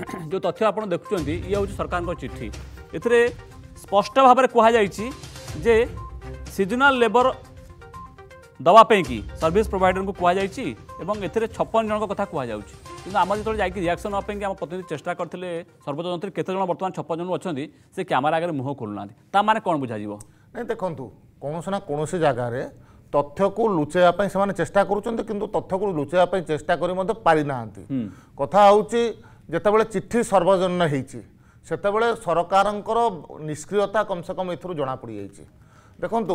जो तथ्य ଆପଣ ଦେଖୁଛନ୍ତି ଇଏ ହେଉଛି ସରକାରଙ୍କ ଚିଠି ଏଥିରେ ସ୍ପଷ୍ଟ ଭାବରେ କୁହାଯାଇଛି ଯେ ସିଜନାଲ୍ ଲେବର ଦେବା ପାଇଁକି ସର୍ଭିସ୍ ପ୍ରୋଭାଇଡରଙ୍କୁ କୁହାଯାଇଛି ଏବଂ ଏଥିରେ ଛପନ ଜଣଙ୍କ କଥା କୁହାଯାଉଛି କିନ୍ତୁ ଆମେ ଯେତେବେଳେ ଯାଇକି ରିଆକ୍ସନ୍ ନେବା ପାଇଁକି ଆମ ପ୍ରତିନିଧି ଚେଷ୍ଟା କରିଥିଲେ ସର୍ବୋଚ୍ଚ ଯନ୍ତ୍ରୀ କେତେଜଣ ବର୍ତ୍ତମାନ ଛପନ ଜଣ ଅଛନ୍ତି ସେ କ୍ୟାମେରା ଆଗରେ ମୁହଁ ଖୋଲୁନାହାନ୍ତି ତା ମାନେ କ'ଣ ବୁଝାଯିବ ନାଇଁ ଦେଖନ୍ତୁ କୌଣସି ନା କୌଣସି ଜାଗାରେ ତଥ୍ୟକୁ ଲୁଚାଇବା ପାଇଁ ସେମାନେ ଚେଷ୍ଟା କରୁଛନ୍ତି କିନ୍ତୁ ତଥ୍ୟକୁ ଲୁଚାଇବା ପାଇଁ ଚେଷ୍ଟା କରି ମଧ୍ୟ ପାରିନାହାନ୍ତି କଥା ହେଉଛି ଯେତେବେଳେ ଚିଠି ସର୍ବଜନୀନ ହେଇଛି ସେତେବେଳେ ସରକାରଙ୍କର ନିଷ୍କ୍ରିୟତା କମସେ କମ୍ ଏଥିରୁ ଜଣାପଡ଼ିଯାଇଛି ଦେଖନ୍ତୁ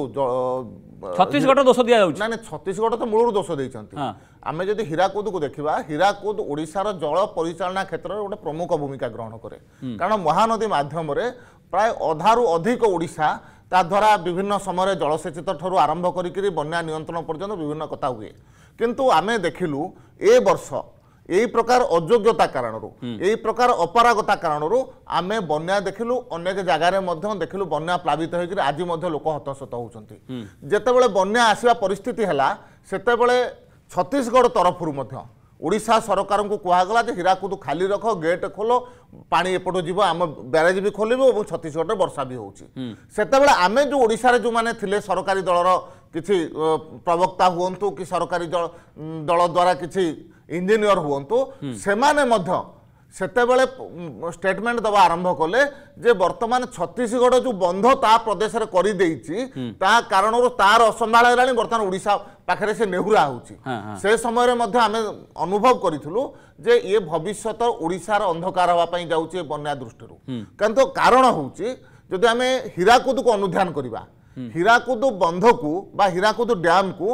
ଛତିଶଗଡ଼ ଦୋଷ ଦିଆଯାଉଛି ନାଇଁ ନାଇଁ ଛତିଶଗଡ଼ ତ ମୂଳରୁ ଦୋଷ ଦେଇଛନ୍ତି ଆମେ ଯଦି ହୀରାକୁଦକୁ ଦେଖିବା ହୀରାକୁଦ ଓଡ଼ିଶାର ଜଳ ପରିଚାଳନା କ୍ଷେତ୍ରରେ ଗୋଟେ ପ୍ରମୁଖ ଭୂମିକା ଗ୍ରହଣ କରେ କାରଣ ମହାନଦୀ ମାଧ୍ୟମରେ ପ୍ରାୟ ଅଧାରୁ ଅଧିକ ଓଡ଼ିଶା ତାଦ୍ଵାରା ବିଭିନ୍ନ ସମୟରେ ଜଳସେଚିତ ଠାରୁ ଆରମ୍ଭ କରିକିରି ବନ୍ୟା ନିୟନ୍ତ୍ରଣ ପର୍ଯ୍ୟନ୍ତ ବିଭିନ୍ନ କଥା ହୁଏ କିନ୍ତୁ ଆମେ ଦେଖିଲୁ ଏ ବର୍ଷ এই প্রকার অযোগ্যতা কারণ এই প্রকার অপারগতা কারণ আমি বন্যা দেখিলু অনেক জায়গায় দেখিলু বন্যা প্লাবিত হয়ে আজি লোক হতশত হচ্ছেন যেতবে বন্যা আসা পরিস্থিতি হল সেতবে ছত্তিশগড় তরফর ওড়িশা সরকার কুহগলা যে হীরাকুদ খালি রখ গেট খোল পা এপট যাব আম ব্যারেজ বি খোলবু এবং ছত্তিশগড়ে বর্ষা বি হচ্ছে সেতবে আমি যে ওড়িশার যে সরকারি দলর কিছু প্রবক্তা হুম কি সরকারি দল দ্বারা কিছু ଇଞ୍ଜିନିୟର ହୁଅନ୍ତୁ ସେମାନେ ମଧ୍ୟ ସେତେବେଳେ ଷ୍ଟେଟମେଣ୍ଟ ଦେବା ଆରମ୍ଭ କଲେ ଯେ ବର୍ତ୍ତମାନ ଛତିଶଗଡ଼ ଯେଉଁ ବନ୍ଧ ତା ପ୍ରଦେଶରେ କରିଦେଇଛି ତା କାରଣରୁ ତାର ଅସମ୍ଭାଳ ହେଲାଣି ବର୍ତ୍ତମାନ ଓଡ଼ିଶା ପାଖରେ ସେ ନେହୁରା ହେଉଛି ସେ ସମୟରେ ମଧ୍ୟ ଆମେ ଅନୁଭବ କରିଥିଲୁ ଯେ ଇଏ ଭବିଷ୍ୟତ ଓଡ଼ିଶାର ଅନ୍ଧକାର ହେବା ପାଇଁ ଯାଉଛି ଏ ବନ୍ୟା ଦୃଷ୍ଟିରୁ କିନ୍ତୁ କାରଣ ହେଉଛି ଯଦି ଆମେ ହୀରାକୁଦକୁ ଅନୁଧ୍ୟାନ କରିବା ହୀରାକୁଦ ବନ୍ଧକୁ ବା ହୀରାକୁଦ ଡ୍ୟାମ୍କୁ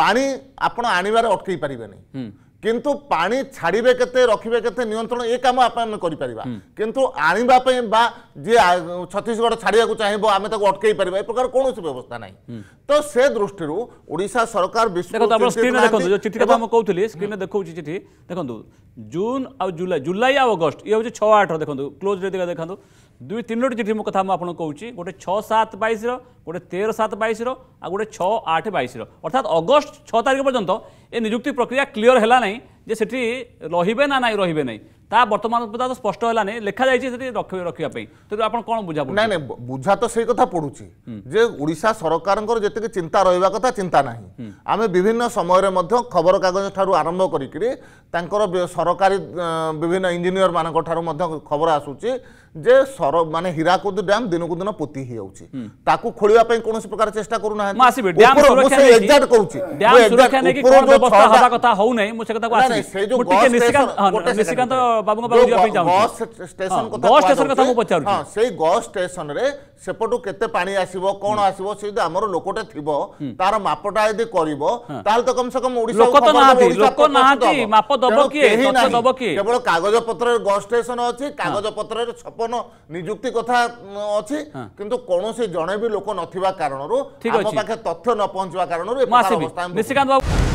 ପାଣି ଆପଣ ଆଣିବାରେ ଅଟକେଇ ପାରିବେନି কিন্তু পানি ছাড়বে কেতে রখিবে কেতে নিয়ন্ত্রণ এ কাম আপনার করে করিপারিবা কিন্তু আনিবা বা যে ছত্তিশগড় ছাড়া চাহিব আমি তাকে অটকাই পারিবা এ প্রকার কোনসি ব্যবস্থা নাই তো সে দৃষ্টি ওড়শা সরকার স্ক্রিনে দেখছি চিঠি দেখুন জুন আউ জুলাই জুলাই ইয়ে হচ্ছে ছ আট দেখুন ক্লোজ রে দেখা দেখুন ଦୁଇ ତିନୋଟି ଚିଠି ମୋ କଥା ମୁଁ ଆପଣଙ୍କୁ କହୁଛି ଗୋଟେ ଛଅ ସାତ ବାଇଶର ଗୋଟେ ତେର ସାତ ବାଇଶର ଆଉ ଗୋଟେ ଛଅ ଆଠ ବାଇଶର ଅର୍ଥାତ୍ ଅଗଷ୍ଟ ଛଅ ତାରିଖ ପର୍ଯ୍ୟନ୍ତ ଏ ନିଯୁକ୍ତି ପ୍ରକ୍ରିୟା କ୍ଲିଅର ହେଲା ନାହିଁ ଯେ ସେଠି ରହିବେ ନା ନାହିଁ ରହିବେ ନାହିଁ তা বর্তমান কথা তো স্পষ্ট হলানি লেখা যাইছে সেটি রক্ষা পাই তেমন আপনার কোণ বুঝা না না বুঝা তো সেই কথা পড়ুছি যে ওড়িশা সরকারঙ্কর যেতকি চিন্তা রহবা কথা চিন্তা না আমি বিভিন্ন সময়ের মধ্যে খবর কাগজ ঠারু আরম্ভ করিকি তাঁকর সরকারি বিভিন্ন ইঞ্জিনিয়র মানক ঠারু মধ্যে খবর আসুচি যে সর মানে হীরাকুদ ড্যাম দিনকু দিন পোতি হইযাଉଛି তাকু খোলিবা পাই কোনসি প্রকার চেষ্টা করু না আসিবে ড্যাম সুরক্ষা নেকি এক্সাক্ট করুছি ড্যাম সুরক্ষা নেকি সে ବାବୁଙ୍କ ପାଖକୁ ଯିବା ପାଇଁ ଷ୍ଟେସନ କଥା ମୁଁ ପଚାରୁଛି ହଁ ସେଇ ଗସ୍ ଷ୍ଟେସନରେ ସେପଟୁ କେତେ ପାଣି ଆସିବ କଣ ଆସିବ ସେ ଯଦି ଆମର ଲୋକଟେ ଥିବ ତାର ମାପଟା ଯଦି କରିବ ତାହେଲେ ତ କମ ସେ କମ ଓଡ଼ିଶା ମାପ ଦବ କିଏ ତଥ୍ୟ ଦବ କେବଳ କାଗଜ ପତ୍ରରେ ଗସ୍ ଷ୍ଟେସନ ଅଛି କାଗଜ ପତ୍ରରେ ଛପନ ନିଯୁକ୍ତି କଥା ଅଛି କିନ୍ତୁ କୌଣସି ଜଣେ ବି ଲୋକ ନଥିବା କାରଣରୁ ଆମ ପାଖେ ତଥ୍ୟ ନ ପହଞ୍ଚିବା କାରଣରୁ ନିଶିକାନ୍ତ ବାବୁ